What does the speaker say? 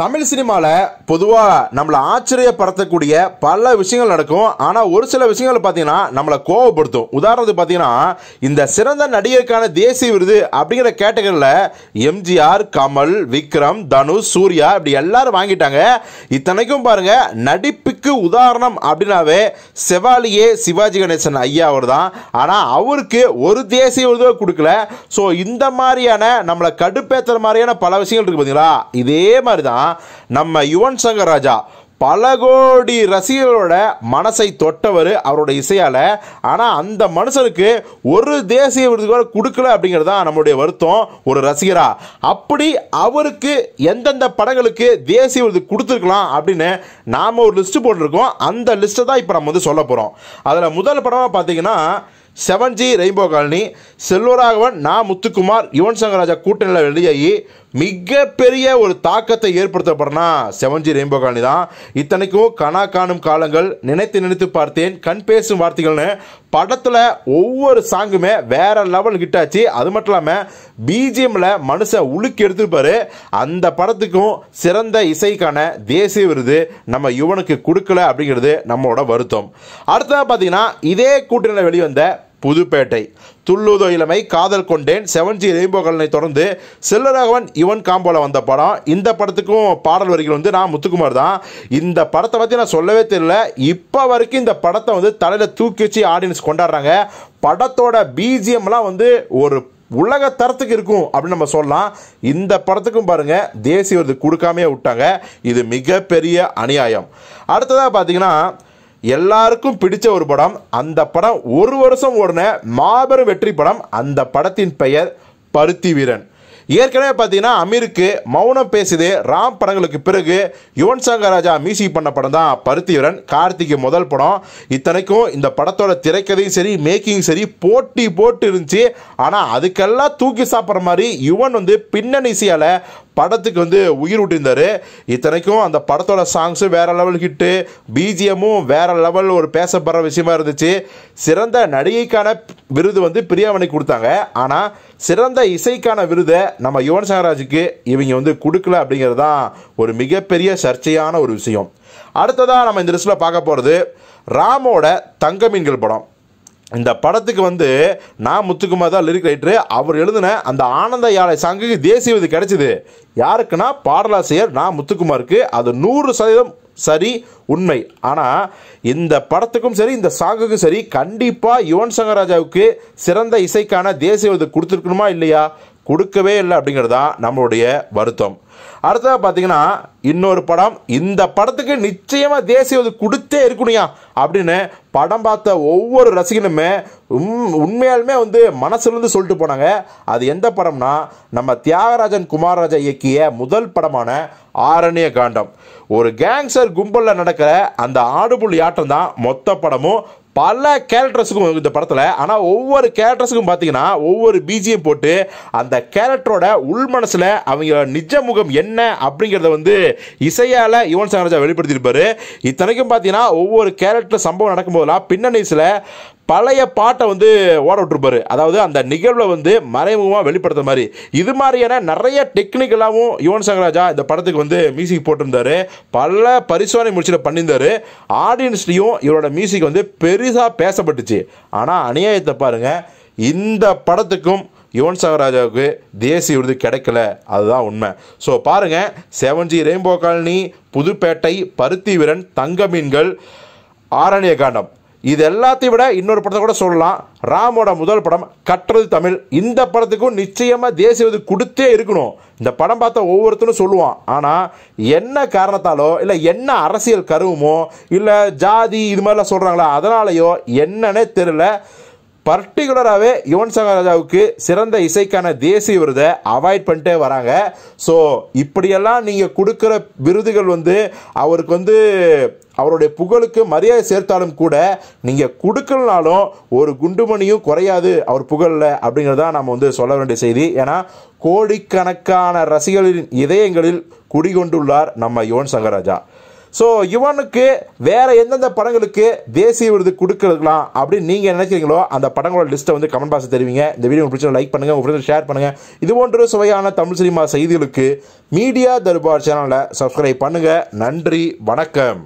தமிழ் சினிமாவில் பொதுவாக நம்மளை ஆச்சரியப்படுத்தக்கூடிய பல விஷயங்கள் நடக்கும் ஆனால் ஒரு சில விஷயங்கள் பார்த்தீங்கன்னா நம்மளை கோவப்படுத்தும் உதாரணத்துக்கு பார்த்தீங்கன்னா இந்த சிறந்த நடிகருக்கான தேசிய விருது அப்படிங்கிற கேட்டகரியில் எம்ஜிஆர் கமல் விக்ரம் தனுஷ் சூர்யா இப்படி எல்லாரும் வாங்கிட்டாங்க இத்தனைக்கும் பாருங்கள் நடிப்புக்கு உதாரணம் அப்படின்னாவே செவாலியே சிவாஜி கணேசன் ஐயா அவர் தான் ஆனால் அவருக்கு ஒரு தேசிய விருதோ கொடுக்கல ஸோ இந்த மாதிரியான நம்மளை கடுப்பேற்றுற மாதிரியான பல விஷயங்கள் இருக்குது பார்த்தீங்களா இதே மாதிரி தான் நம்ம யுவன் சங்கர் ராஜா பல கோடி ரசிகர்களோட மனசை தொட்டவர் அவரோட இசையால் ஆனால் அந்த மனுஷனுக்கு ஒரு தேசிய விருது கூட கொடுக்கல அப்படிங்கிறது தான் நம்மளுடைய வருத்தம் ஒரு ரசிகராக அப்படி அவருக்கு எந்தெந்த படங்களுக்கு தேசிய விருது கொடுத்துருக்கலாம் அப்படின்னு நாம் ஒரு லிஸ்ட்டு போட்டிருக்கோம் அந்த லிஸ்ட்டை தான் இப்போ நம்ம வந்து சொல்ல போகிறோம் அதில் முதல் படமாக பார்த்தீங்கன்னா seven G rainbow colony Selvaraghavan Na Muthukumar Yuvan Shankar ராஜா கூட்டணியில் வெளியாகி மிகப்பெரிய ஒரு தாக்கத்தை ஏற்படுத்தப்படனா செவன் ஜி ரெயின்போ காலனி தான் இத்தனைக்கும் கனா காணும் காலங்கள் நினைத்து நினைத்து பார்த்தேன் கண் பேசும் வார்த்தைகள்னு படத்தில் ஒவ்வொரு சாங்குமே வேற லெவல் கிட்டாச்சு அது மட்டும் இல்லாமல் பிஜிஎம்மில் மனுஷன் உழுக்கி எடுத்துருப்பாரு அந்த படத்துக்கும் சிறந்த இசைக்கான தேசிய விருது நம்ம யுவனுக்கு கொடுக்கல அப்படிங்கிறது நம்மளோட வருத்தம் அடுத்ததாக பார்த்தீங்கன்னா இதே கூட்டணியில் வெளிவந்த புதுப்பேட்டை துள்ளுதோ இளமை காதல் கொண்டேன் செவன்ஜி ரெயின்போ கலனை தொடர்ந்து செல்லராகவன் யுவன் காம்போல வந்த படம் இந்த படத்துக்கும் பாடல் வரிகள் வந்து நான் முத்துக்குமார் தான் இந்த படத்தை பற்றி நான் சொல்லவே தெரியல இப்போ வரைக்கும் இந்த படத்தை வந்து தலையில் தூக்கி வச்சு ஆடியன்ஸ் கொண்டாடுறாங்க படத்தோட பிஜிஎம்லாம் வந்து ஒரு உலக தரத்துக்கு இருக்கும் அப்படின்னு நம்ம சொல்லலாம் இந்த படத்துக்கும் பாருங்க தேசிய விருது கொடுக்காமே விட்டாங்க இது மிகப்பெரிய அநியாயம் அடுத்ததாக பார்த்தீங்கன்னா எல்லாருக்கும் பிடிச்ச ஒரு படம் அந்த படம் ஒரு வருஷம் ஓடின மாபெரும் வெற்றி படம் அந்த படத்தின் பெயர் பருத்தி வீரன் ஏற்கனவே பார்த்தீங்கன்னா அமீருக்கு மௌனம் பேசுது ராம் படங்களுக்கு பிறகு யுவன் சங்கர் ராஜா மியூசிக் பண்ண படம் தான் பருத்தி வீரன் முதல் படம் இத்தனைக்கும் இந்த படத்தோட திரைக்கதையும் சரி மேக்கிங் சரி போட்டி போட்டு இருந்துச்சு ஆனால் அதுக்கெல்லாம் தூக்கி சாப்பிட்ற மாதிரி யுவன் வந்து பின்னணி இசையால் படத்துக்கு வந்து உயிர் விட்டிருந்தார் இத்தனைக்கும் அந்த படத்தோட சாங்ஸும் வேறு லெவல் ஹிட்டு பிஜிஎம்மும் வேறு லெவல் ஒரு பேசப்படுற விஷயமா இருந்துச்சு சிறந்த நடிகைக்கான விருது வந்து பிரியாவணிக்கு கொடுத்தாங்க ஆனால் சிறந்த இசைக்கான விருதை நம்ம யுவன் சங்கராஜுக்கு இவங்க வந்து கொடுக்கல அப்படிங்கிறது தான் ஒரு மிகப்பெரிய சர்ச்சையான ஒரு விஷயம் அடுத்ததாக நம்ம இந்த லிஸ்ட்டில் பார்க்க போகிறது ராமோட தங்கமீன்கள் படம் இந்த படத்துக்கு வந்து நான் முத்துக்குமார் தான் லிரிக் ரைட்டரு அவர் எழுதின அந்த ஆனந்த யாழை சாங்குக்கு தேசிய விருது கிடைச்சிது யாருக்குன்னா பாடலாசிரியர் நான் முத்துக்குமாருக்கு அது நூறு சதவீதம் சரி உண்மை ஆனால் இந்த படத்துக்கும் சரி இந்த சாங்குக்கும் சரி கண்டிப்பாக யுவன் சங்கர் ராஜாவுக்கு சிறந்த இசைக்கான தேசிய விருது கொடுத்துருக்கணுமா இல்லையா கொடுக்கவே இல்லை அப்படிங்கிறது தான் நம்மளுடைய வருத்தம் அடுத்ததாக பார்த்தீங்கன்னா இன்னொரு படம் இந்த படத்துக்கு நிச்சயமாக தேசிய இது கொடுத்தே இருக்கணும்யா அப்படின்னு படம் பார்த்த ஒவ்வொரு ரசிகனுமே உண்மையாலுமே வந்து மனசுலேருந்து சொல்லிட்டு போனாங்க அது எந்த படம்னா நம்ம தியாகராஜன் குமாரராஜா இயக்கிய முதல் படமான ஆரண்ய காண்டம் ஒரு கேங்ஸ்டர் கும்பலில் நடக்கிற அந்த ஆடுபுல் ஆட்டம் தான் மொத்த படமும் பல கேரக்டர்ஸுக்கும் இந்த படத்தில் ஆனால் ஒவ்வொரு கேரக்டர்ஸுக்கும் பார்த்தீங்கன்னா ஒவ்வொரு பிஜிஎம் போட்டு அந்த கேரக்டரோட உள் மனசில் அவங்க நிஜ முகம் என்ன அப்படிங்கிறத வந்து இசையால் யுவன் ராஜா வெளிப்படுத்தியிருப்பாரு இத்தனைக்கும் பார்த்தீங்கன்னா ஒவ்வொரு கேரக்டர் சம்பவம் நடக்கும்போதெல்லாம் பின்னணிஸில் பழைய பாட்டை வந்து ஓட விட்டுருப்பாரு அதாவது அந்த நிகழ்வில் வந்து மறைமுகமாக வெளிப்படுத்த மாதிரி இது மாதிரியான நிறைய டெக்னிக்கலாகவும் யுவன் ராஜா இந்த படத்துக்கு வந்து மியூசிக் போட்டிருந்தாரு பல பரிசோதனை முடிச்சுட்டு பண்ணியிருந்தாரு ஆடியன்ஸ்லேயும் இவரோட மியூசிக் வந்து பெருசாக பேசப்பட்டுச்சு ஆனால் அநியாயத்தை பாருங்கள் இந்த படத்துக்கும் யுவன் சகராஜாவுக்கு தேசிய விருது கிடைக்கல அதுதான் உண்மை ஸோ பாருங்கள் செவன்ஜி ரெயின்போ காலனி புதுப்பேட்டை பருத்தி தங்க மீன்கள் ஆரண்ய காண்டம் இது எல்லாத்தையும் விட இன்னொரு படத்தை கூட சொல்லலாம் ராமோட முதல் படம் கற்றது தமிழ் இந்த படத்துக்கும் நிச்சயமாக தேசிய விருது கொடுத்தே இருக்கணும் இந்த படம் பார்த்த ஒவ்வொருத்தரும் சொல்லுவான் ஆனால் என்ன காரணத்தாலோ இல்லை என்ன அரசியல் கருவமோ இல்லை ஜாதி இது மாதிரிலாம் சொல்கிறாங்களா அதனாலேயோ என்னன்னே தெரில பர்டிகுலராகவே யுவன் சங்கர் ராஜாவுக்கு சிறந்த இசைக்கான தேசிய விருதை அவாய்ட் பண்ணிட்டே வராங்க ஸோ இப்படியெல்லாம் நீங்கள் கொடுக்குற விருதுகள் வந்து அவருக்கு வந்து அவருடைய புகழுக்கு மரியாதை சேர்த்தாலும் கூட நீங்கள் கொடுக்கலனாலும் ஒரு குண்டுமணியும் குறையாது அவர் புகழில் தான் நம்ம வந்து சொல்ல வேண்டிய செய்தி ஏன்னா கோடிக்கணக்கான ரசிகர்களின் இதயங்களில் குடிகொண்டுள்ளார் நம்ம யுவன் சங்கர் ராஜா ஸோ இவனுக்கு வேறு எந்தெந்த படங்களுக்கு தேசிய விருது கொடுக்கலாம் அப்படின்னு நீங்கள் நினைக்கிறீங்களோ அந்த படங்களோட லிஸ்ட்டை வந்து கமெண்ட் பாக்ஸ் தெரிவிங்க இந்த வீடியோ உங்களுக்கு லைக் பண்ணுங்கள் உங்கள் ஃப்ரெண்ட்ஸ் ஷேர் பண்ணுங்கள் இது போன்ற சுவையான தமிழ் சினிமா செய்திகளுக்கு மீடியா தர்பார் சேனலை சப்ஸ்கிரைப் பண்ணுங்கள் நன்றி வணக்கம்